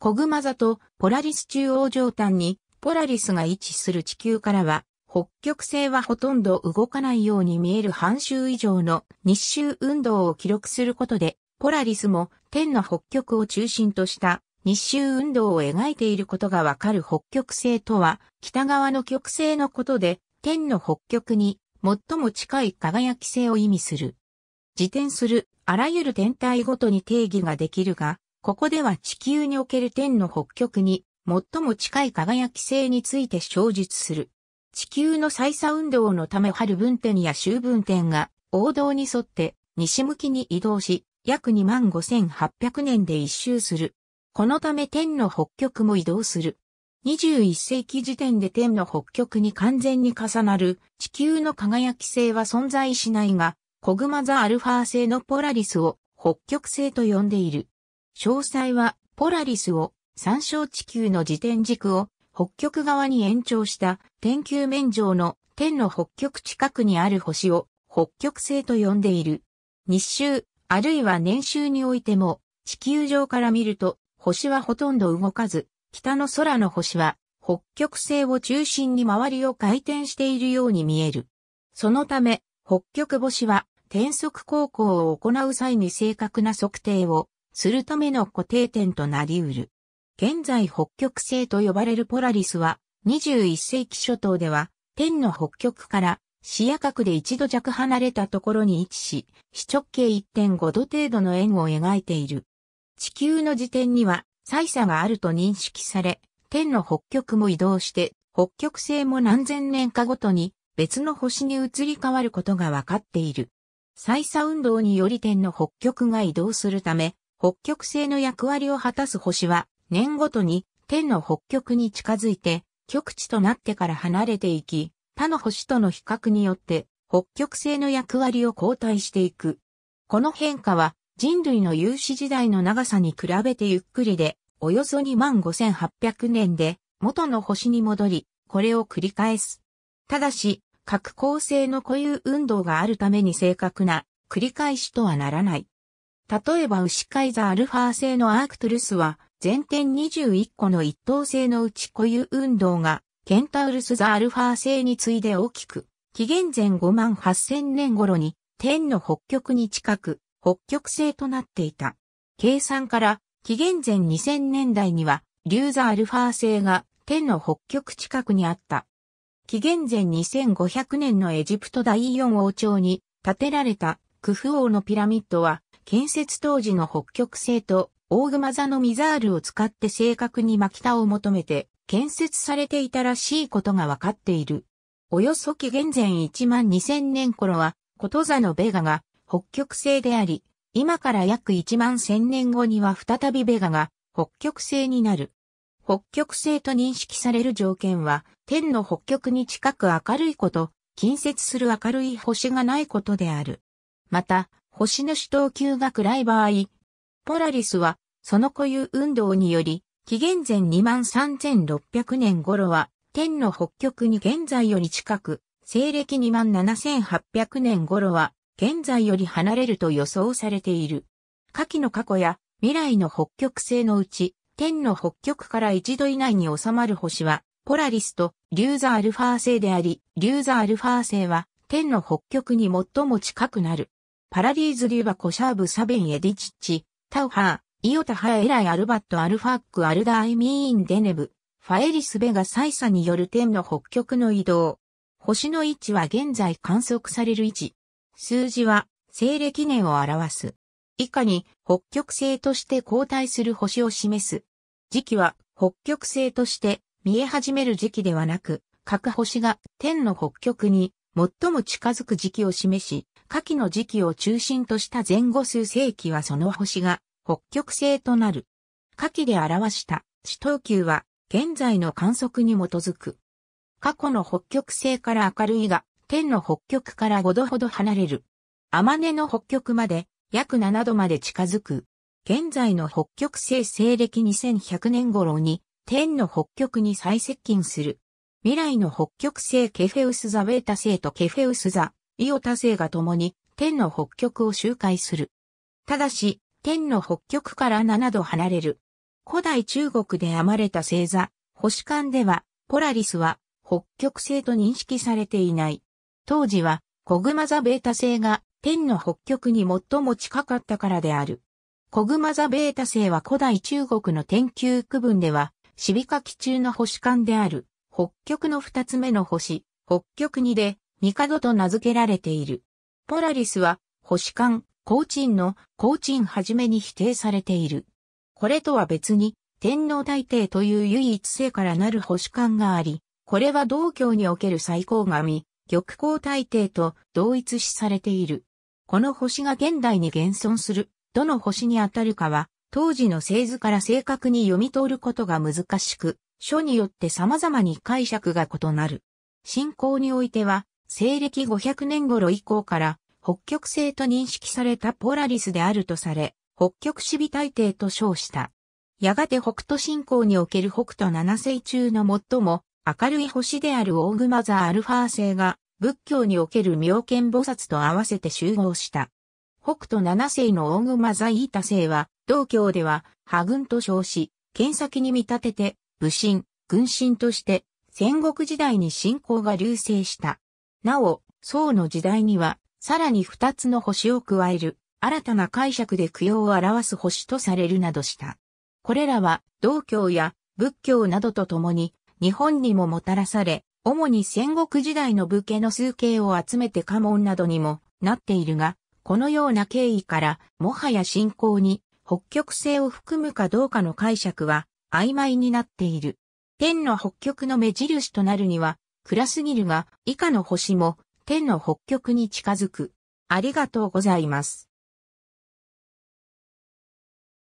コグマ座とポラリス中央上端にポラリスが位置する地球からは、北極星はほとんど動かないように見える半周以上の日周運動を記録することで、ポラリスも天の北極を中心とした日周運動を描いていることがわかる北極星とは、北側の極星のことで、天の北極に最も近い輝き星を意味する。自転するあらゆる天体ごとに定義ができるが、ここでは地球における天の北極に最も近い輝き性について詳述する。地球の再差運動のため春分点や秋分点が王道に沿って西向きに移動し、約25,800年で一周する。このため天の北極も移動する。21世紀時点で天の北極に完全に重なる地球の輝き性は存在しないが、コグマザアルファ星のポラリスを北極星と呼んでいる。詳細はポラリスを参照地球の自転軸を北極側に延長した天球面上の天の北極近くにある星を北極星と呼んでいる。日周、あるいは年周においても地球上から見ると星はほとんど動かず、北の空の星は北極星を中心に周りを回転しているように見える。そのため、北極星は転速航行を行う際に正確な測定をするための固定点となり得る。現在北極星と呼ばれるポラリスは、21世紀初頭では、天の北極から、視野角で一度弱離れたところに位置し、四直径1.5度程度の円を描いている。地球の時点には、歳差があると認識され、天の北極も移動して、北極星も何千年かごとに別の星に移り変わることが分かっている。歳差運動により天の北極が移動するため、北極星の役割を果たす星は、年ごとに天の北極に近づいて、極地となってから離れていき、他の星との比較によって、北極星の役割を交代していく。この変化は、人類の有史時代の長さに比べてゆっくりで、およそ25,800年で、元の星に戻り、これを繰り返す。ただし、核構星の固有運動があるために正確な繰り返しとはならない。例えば牛カイザアルファ製のアークトゥルスは、全点21個の一等星のうち固有運動が、ケンタウルスザアルファ星に次いで大きく、紀元前5万8000年頃に、天の北極に近く、北極星となっていた。計算から、紀元前2000年代には、リューザアルファ星が天の北極近くにあった。紀元前2500年のエジプト第4王朝に建てられたクフ王のピラミッドは建設当時の北極星と大熊座のミザールを使って正確に真田を求めて建設されていたらしいことがわかっている。およそ紀元前1万2000年頃は、こと座のベガが北極星であり、今から約1万1000年後には再びベガが北極星になる。北極星と認識される条件は、天の北極に近く明るいこと、近接する明るい星がないことである。また、星主等級が暗い場合、ポラリスは、その固有運動により、紀元前23600年頃は、天の北極に現在より近く、西暦27800年頃は、現在より離れると予想されている。下記の過去や未来の北極星のうち、天の北極から一度以内に収まる星は、ポラリスとリューザアルファー星であり、リューザアルファー星は天の北極に最も近くなる。パラディーズ・リュバ・コシャーブ・サベン・エディチッチ、タウハー、イオタハエライ・アルバット・アルファック・アルダアイ・ミーン・デネブ、ファエリス・ベガ・サイサによる天の北極の移動。星の位置は現在観測される位置。数字は西暦年を表す。以下に北極星として交代する星を示す。時期は北極星として見え始める時期ではなく、各星が天の北極に最も近づく時期を示し、夏季の時期を中心とした前後数世紀はその星が北極星となる。夏季で表した四等級は現在の観測に基づく。過去の北極星から明るいが、天の北極から5度ほど離れる。天音の北極まで約7度まで近づく。現在の北極星西暦2100年頃に天の北極に最接近する。未来の北極星ケフェウスザベータ星とケフェウスザ伊予多生が共に天の北極を周回する。ただし、天の北極から7度離れる。古代中国で編まれた星座、星間では、ポラリスは北極星と認識されていない。当時は、コグマザベータ星が天の北極に最も近かったからである。コグマザベータ星は古代中国の天球区分では、シビカキ中の星間である、北極の二つ目の星、北極二で、帝と名付けられている。ポラリスは、星間、高鎮の高鎮はじめに否定されている。これとは別に、天皇大帝という唯一性からなる星間があり、これは道教における最高神、玉光大帝と同一視されている。この星が現代に現存する、どの星に当たるかは、当時の星図から正確に読み取ることが難しく、書によって様々に解釈が異なる。信仰においては、西暦500年頃以降から北極星と認識されたポラリスであるとされ、北極守備大帝と称した。やがて北斗信仰における北斗七星中の最も明るい星であるオーグマザーアルファー星が仏教における妙見菩薩と合わせて集合した。北斗七星のオーグマザイータ星は、道教では、破軍と称し、剣先に見立てて、武神、軍神として、戦国時代に信仰が流星した。なお、宋の時代には、さらに二つの星を加える、新たな解釈で供養を表す星とされるなどした。これらは、道教や仏教などとともに、日本にももたらされ、主に戦国時代の武家の数形を集めて家紋などにもなっているが、このような経緯から、もはや信仰に北極星を含むかどうかの解釈は曖昧になっている。天の北極の目印となるには、暗すぎるが、以下の星も、天の北極に近づく。ありがとうございます。